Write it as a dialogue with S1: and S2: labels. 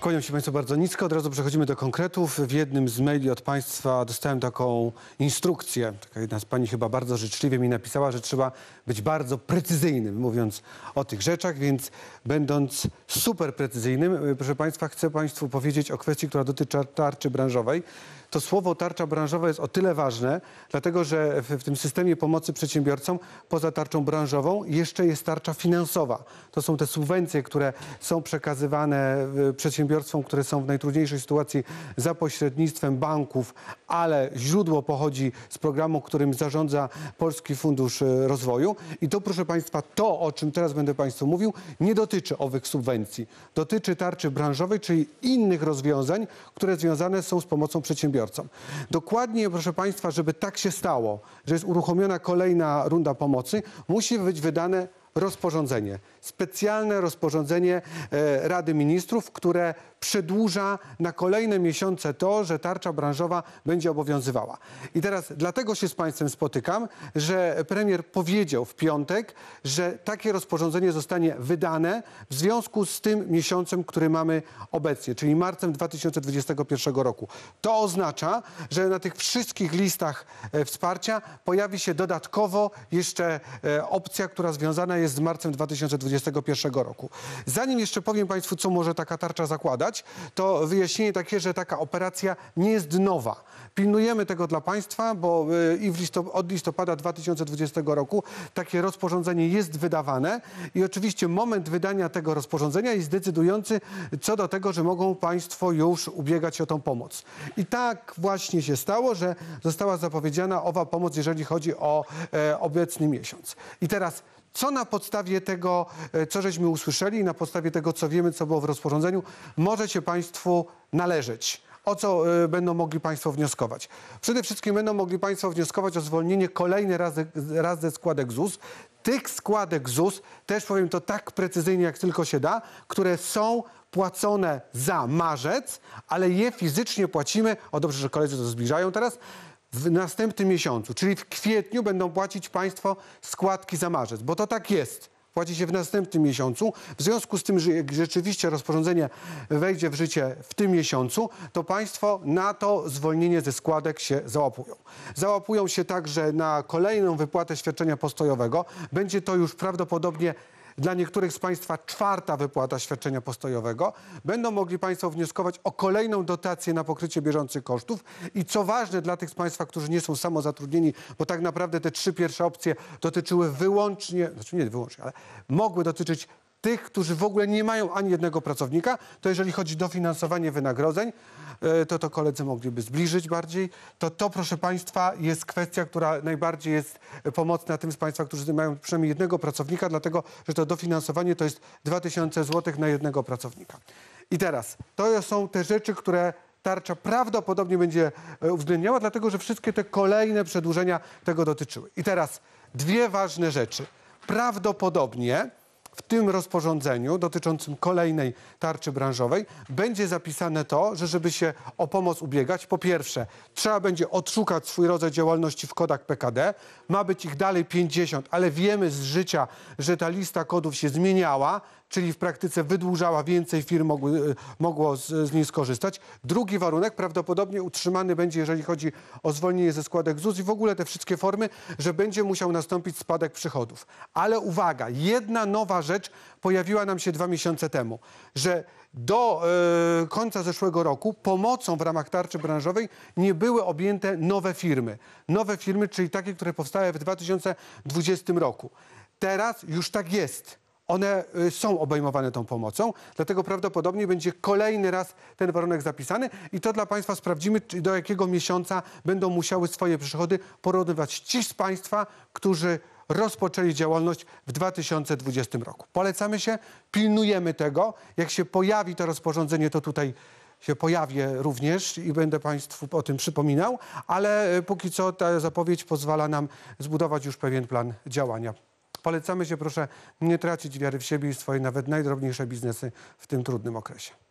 S1: Kłonią się Państwo bardzo nisko. Od razu przechodzimy do konkretów. W jednym z maili od Państwa dostałem taką instrukcję. Taka jedna z Pani chyba bardzo życzliwie mi napisała, że trzeba być bardzo precyzyjnym, mówiąc o tych rzeczach, więc będąc super precyzyjnym, y, proszę Państwa, chcę Państwu powiedzieć o kwestii, która dotyczy tarczy branżowej to słowo tarcza branżowa jest o tyle ważne, dlatego że w, w tym systemie pomocy przedsiębiorcom poza tarczą branżową jeszcze jest tarcza finansowa. To są te subwencje, które są przekazywane y, przedsiębiorstwom, które są w najtrudniejszej sytuacji za pośrednictwem banków ale źródło pochodzi z programu, którym zarządza Polski Fundusz e, Rozwoju. I to, proszę Państwa, to, o czym teraz będę Państwu mówił, nie dotyczy owych subwencji. Dotyczy tarczy branżowej, czyli innych rozwiązań, które związane są z pomocą przedsiębiorcom. Dokładnie, proszę Państwa, żeby tak się stało, że jest uruchomiona kolejna runda pomocy, musi być wydane rozporządzenie, specjalne rozporządzenie e, Rady Ministrów, które przedłuża na kolejne miesiące to, że tarcza branżowa będzie obowiązywała. I teraz dlatego się z Państwem spotykam, że premier powiedział w piątek, że takie rozporządzenie zostanie wydane w związku z tym miesiącem, który mamy obecnie, czyli marcem 2021 roku. To oznacza, że na tych wszystkich listach e, wsparcia pojawi się dodatkowo jeszcze e, opcja, która związana jest jest z marcem 2021 roku. Zanim jeszcze powiem Państwu, co może taka tarcza zakładać, to wyjaśnienie takie, że taka operacja nie jest nowa. Pilnujemy tego dla Państwa, bo y, i listop od listopada 2020 roku takie rozporządzenie jest wydawane i oczywiście moment wydania tego rozporządzenia jest decydujący co do tego, że mogą Państwo już ubiegać się o tą pomoc. I tak właśnie się stało, że została zapowiedziana owa pomoc, jeżeli chodzi o e, obecny miesiąc. I teraz co na podstawie tego, e, co żeśmy usłyszeli i na podstawie tego, co wiemy, co było w rozporządzeniu, może się Państwu należeć? O co e, będą mogli Państwo wnioskować? Przede wszystkim będą mogli Państwo wnioskować o zwolnienie kolejny raz, raz ze składek ZUS. Tych składek ZUS, też powiem to tak precyzyjnie, jak tylko się da, które są płacone za marzec, ale je fizycznie płacimy, o dobrze, że koledzy to zbliżają teraz, w następnym miesiącu, czyli w kwietniu będą płacić państwo składki za marzec, bo to tak jest. Płaci się w następnym miesiącu. W związku z tym, że rzeczywiście rozporządzenie wejdzie w życie w tym miesiącu, to państwo na to zwolnienie ze składek się załapują. Załapują się także na kolejną wypłatę świadczenia postojowego. Będzie to już prawdopodobnie dla niektórych z Państwa czwarta wypłata świadczenia postojowego, będą mogli Państwo wnioskować o kolejną dotację na pokrycie bieżących kosztów. I co ważne dla tych z Państwa, którzy nie są samozatrudnieni, bo tak naprawdę te trzy pierwsze opcje dotyczyły wyłącznie, znaczy nie wyłącznie, ale mogły dotyczyć tych, którzy w ogóle nie mają ani jednego pracownika, to jeżeli chodzi o dofinansowanie wynagrodzeń, e, to to koledzy mogliby zbliżyć bardziej. To to, proszę Państwa, jest kwestia, która najbardziej jest pomocna tym z Państwa, którzy mają przynajmniej jednego pracownika, dlatego że to dofinansowanie to jest 2000 zł na jednego pracownika. I teraz, to są te rzeczy, które tarcza prawdopodobnie będzie e, uwzględniała, dlatego że wszystkie te kolejne przedłużenia tego dotyczyły. I teraz dwie ważne rzeczy. Prawdopodobnie w tym rozporządzeniu dotyczącym kolejnej tarczy branżowej będzie zapisane to, że żeby się o pomoc ubiegać, po pierwsze, trzeba będzie odszukać swój rodzaj działalności w kodach PKD. Ma być ich dalej 50, ale wiemy z życia, że ta lista kodów się zmieniała czyli w praktyce wydłużała, więcej firm mogły, e, mogło z, z niej skorzystać. Drugi warunek prawdopodobnie utrzymany będzie, jeżeli chodzi o zwolnienie ze składek ZUS i w ogóle te wszystkie formy, że będzie musiał nastąpić spadek przychodów. Ale uwaga, jedna nowa rzecz pojawiła nam się dwa miesiące temu, że do y, końca zeszłego roku pomocą w ramach tarczy branżowej nie były objęte nowe firmy. Nowe firmy, czyli takie, które powstały w 2020 roku. Teraz już tak jest one y, są obejmowane tą pomocą, dlatego prawdopodobnie będzie kolejny raz ten warunek zapisany i to dla Państwa sprawdzimy, do jakiego miesiąca będą musiały swoje przychody porównywać ci z Państwa, którzy rozpoczęli działalność w 2020 roku. Polecamy się, pilnujemy tego. Jak się pojawi to rozporządzenie, to tutaj się pojawię również i będę Państwu o tym przypominał, ale y, póki co ta zapowiedź pozwala nam zbudować już pewien plan działania. Polecamy się, proszę, nie tracić wiary w siebie i swoje nawet najdrobniejsze biznesy w tym trudnym okresie.